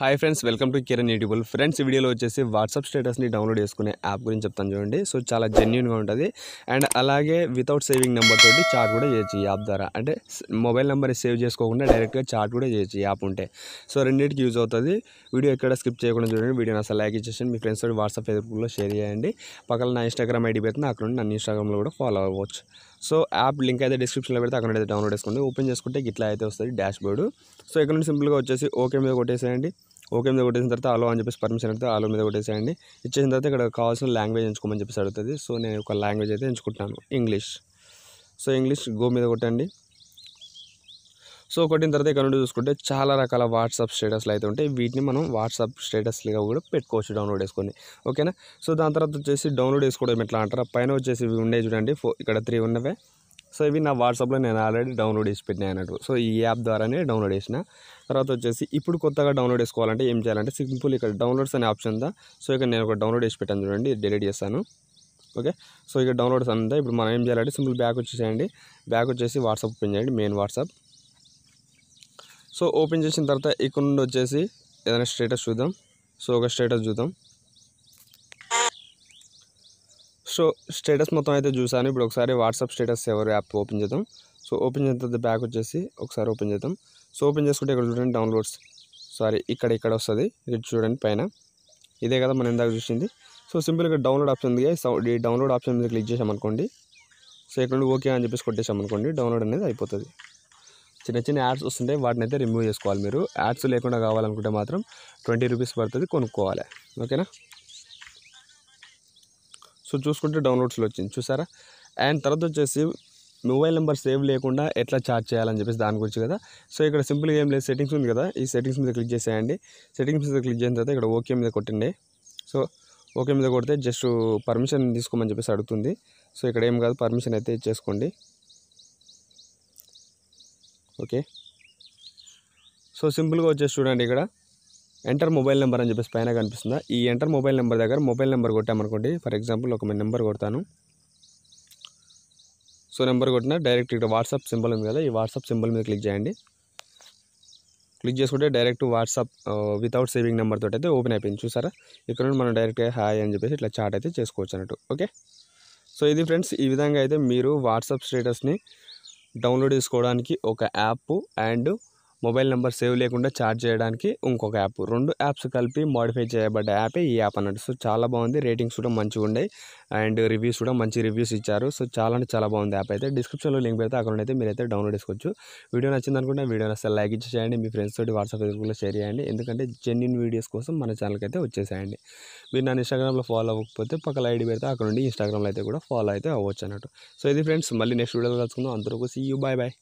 hi friends welcome to Kiran యూట్యూబుల్ friends వీడియోలో వచ్చేసి వాట్సాప్ స్టేటస్ని డౌన్లోడ్ చేసుకునే యాప్ గురించి చెప్తాను చూడండి సో చాలా జెన్యున్గా ఉంటుంది అండ్ అలాగే వితౌట్ సేవింగ్ నెంబర్ తోటి చాట్ కూడా చేయొచ్చు ఈ యాప్ ద్వారా అంటే మొబైల్ నెంబర్ సేవ్ చేసుకోకుండా డైరెక్ట్గా చాట్ కూడా చేయొచ్చు ఈ యాప్ ఉంటే సో రెండింటికి యూజ్ అవుతుంది వీడియో ఎక్కడ స్కిప్ చేయకుండా చూడండి వీడియో నా లైక్ ఇచ్చేసి మీ ఫ్రెండ్స్ తోటి వాట్సాప్ ఫేస్బుక్లో షేర్ చేయండి పక్కన నా ఇన్స్టాగ్రామ్ ఐడి పెడుతున్నా అక్కడ నుండి నన్ను ఇన్స్టాగ్రామ్లో కూడా ఫాలో అవ్వచ్చు సో యాప్ లింక్ అయితే డిస్క్రిప్షన్లో పెడితే అక్కడ అయితే డౌన్లోడ్ చేసుకోండి ఓపెన్ చేసుకుంటే ఇట్లా అయితే వస్తుంది డాష్ బోర్డు సో ఇక్కడ నుంచి సింపుల్గా వచ్చేసి ఓకే మీద కొట్టేసేయండి ఓకే మీద కొట్టేసిన తర్వాత అలో అని చెప్పేసి పర్మిషన్ అయితే అలో మీద కొట్టేసేయండి ఇచ్చేసిన తర్వాత ఇక్కడ కావాల్సిన లాంగ్వేజ్ ఎంచుకోమని చెప్పేసి అడుగుతుంది సో నేను ఒక లాంగ్వేజ్ అయితే ఎంచుకుంటాను ఇంగ్లీష్ సో ఇంగ్లీష్ గో మీద కొట్టండి సో కొట్టిన తర్వాత ఇక్కడ నుండి చూసుకుంటే చాలా రకాల వాట్సాప్ స్టేటస్లు అయితే ఉంటాయి వీటిని మనం వాట్సాప్ స్టేటస్లుగా కూడా పెట్టుకోవచ్చు డౌన్లోడ్ చేసుకొని ఓకేనా సో దాని తర్వాత వచ్చేసి డౌన్లోడ్ చేసుకోవడం ఎట్లా అంటారా పైన వచ్చేసి ఇవి ఉండే చూడండి ఇక్కడ త్రీ ఉన్నవే సో ఇవి నా వాట్సాప్లో నేను ఆల్రెడీ డౌన్లోడ్ చేసి పెట్టినాయి అన్నట్టు సో ఈ యాప్ ద్వారానే డౌన్లోడ్ చేసిన తర్వాత వచ్చేసి ఇప్పుడు కొత్తగా డౌన్లోడ్ చేసుకోవాలంటే ఏం చేయాలంటే సింపుల్ ఇక్కడ డౌన్లోడ్స్ అనే ఆప్షన్ ఉందా సో ఇక్కడ నేను ఒక డౌన్లోడ్ చేసి పెట్టాను చూడండి డిలీట్ చేస్తాను ఓకే సో ఇక్కడ డౌన్లోడ్స్ అంతా ఇప్పుడు మనం ఏం చేయాలంటే సింపుల్ బ్యాక్ వచ్చేసేయండి బ్యాక్ వచ్చేసి వాట్సాప్ ఓపెన్ చేయండి మెయిన్ వాట్సాప్ సో ఓపెన్ చేసిన తర్వాత ఇక్కడ నుండి వచ్చేసి ఏదైనా స్టేటస్ చూద్దాం సో ఒక స్టేటస్ చూద్దాం సో స్టేటస్ మొత్తం అయితే చూసాను ఇప్పుడు ఒకసారి వాట్సాప్ స్టేటస్ ఎవరు యాప్ ఓపెన్ చేద్దాం సో ఓపెన్ చేసిన తర్వాత బ్యాక్ వచ్చేసి ఒకసారి ఓపెన్ చేద్దాం సో ఓపెన్ చేసుకుంటే ఇక్కడ చూడండి డౌన్లోడ్స్ సారీ ఇక్కడ ఇక్కడ వస్తుంది ఇక్కడ చూడండి పైన ఇదే కదా మనం ఇందాక చూసింది సో సింపుల్గా డౌన్లోడ్ ఆప్షన్ ఉంది ఈ డౌన్లోడ్ ఆప్షన్ మీద క్లిక్ చేసామనుకోండి సో ఇక్కడ ఓకే అని చెప్పేసి కొట్టేసామనుకోండి డౌన్లోడ్ అనేది అయిపోతుంది చిన్న చిన్న యాడ్స్ వస్తుంటాయి వాటిని అయితే రిమూవ్ చేసుకోవాలి మీరు యాడ్స్ లేకుండా కావాలనుకుంటే మాత్రం ట్వంటీ రూపీస్ పడుతుంది కొనుక్కోవాలి ఓకేనా సో చూసుకుంటే డౌన్లోడ్స్లో వచ్చింది చూసారా అండ్ తర్వాత వచ్చేసి మొబైల్ నెంబర్ సేవ్ లేకుండా ఎట్లా ఛార్జ్ చేయాలని చెప్పేసి దాని గురించి కదా సో ఇక్కడ సింపుల్గా ఏం లేదు సెట్టింగ్స్ ఉంది కదా ఈ సెట్టింగ్స్ మీద క్లిక్ చేసేయండి సెట్టింగ్స్ మీద క్లిక్ చేసిన తర్వాత ఇక్కడ ఓకే మీద కొట్టండి సో ఓకే మీద కొడితే జస్ట్ పర్మిషన్ తీసుకోమని చెప్పేసి అడుగుతుంది సో ఇక్కడ ఏం కాదు పర్మిషన్ అయితే ఇచ్చేసుకోండి ఓకే సో సింపుల్గా వచ్చేసి చూడండి ఇక్కడ ఎంటర్ మొబైల్ నెంబర్ అని చెప్పేసి పైన కనిపిస్తుందా ఈ ఎంటర్ మొబైల్ నెంబర్ దగ్గర మొబైల్ నెంబర్ కొట్టామనుకోండి ఫర్ ఎగ్జాంపుల్ ఒక నేను నెంబర్ కొడతాను సో నెంబర్ కొట్టిన డైరెక్ట్ ఇక్కడ వాట్సాప్ సింబల్ ఉంది కదా ఈ వాట్సాప్ సింబల్ మీద క్లిక్ చేయండి క్లిక్ చేసుకుంటే direct WhatsApp without saving number తోటి అయితే ఓపెన్ అయిపోయింది చూసారా ఇక్కడ నుండి మనం డైరెక్ట్గా హాయ్ అని చెప్పేసి ఇట్లా చాట్ అయితే చేసుకోవచ్చు అన్నట్టు ఓకే సో ఇది ఫ్రెండ్స్ ఈ విధంగా అయితే మీరు వాట్సాప్ స్టేటస్ని డౌన్లోడ్ చేసుకోవడానికి ఒక app and mobile number save లేకుండా ఛార్జ్ చేయడానికి ఇంకొక యాప్ రెండు యాప్స్ కలిపి మోడిఫై చేయబడ్డ యాపే ఈ యాప్ అన్నట్టు సో చాలా బాగుంది రేటింగ్స్ కూడా మంచిగా ఉన్నాయి అండ్ రివ్యూస్ కూడా మంచి రివ్యూస్ ఇచ్చారు సో చాలా అంటే చాలా బాగుంది యాప్ అయితే డిస్క్రిప్షన్లో లింక్ పెడితే అక్కడ అయితే మీరు అయితే డౌన్లోడ్ చేసుకోవచ్చు వీడియో నచ్చింది అనుకుంటే వీడియో నచ్చే లైక్ ఇచ్చి చేయండి మీ ఫ్రెండ్స్ తోటి వాట్సాప్ ఫేస్బుక్లో షేర్ చేయండి ఎందుకంటే జెన్యున్ వీడియోస్ కోసం మన ఛానల్కి అయితే వచ్చేసేయండి మీరు నన్ను ఇన్స్టాగ్రామ్లో ఫాలో అవ్వకపోతే పక్కల ఐడి పెడితే అక్కడ నుండి ఇన్స్టాగ్రామ్లో అయితే కూడా ఫాలో అయితే అవ్వచ్చు అన్నట్టు సో ఇది ఫ్రెండ్స్ మళ్ళీ నెక్స్ట్ వీడియోలో కలుసుకుందాం అందరూ సీ యూ బాయ్ బాయ్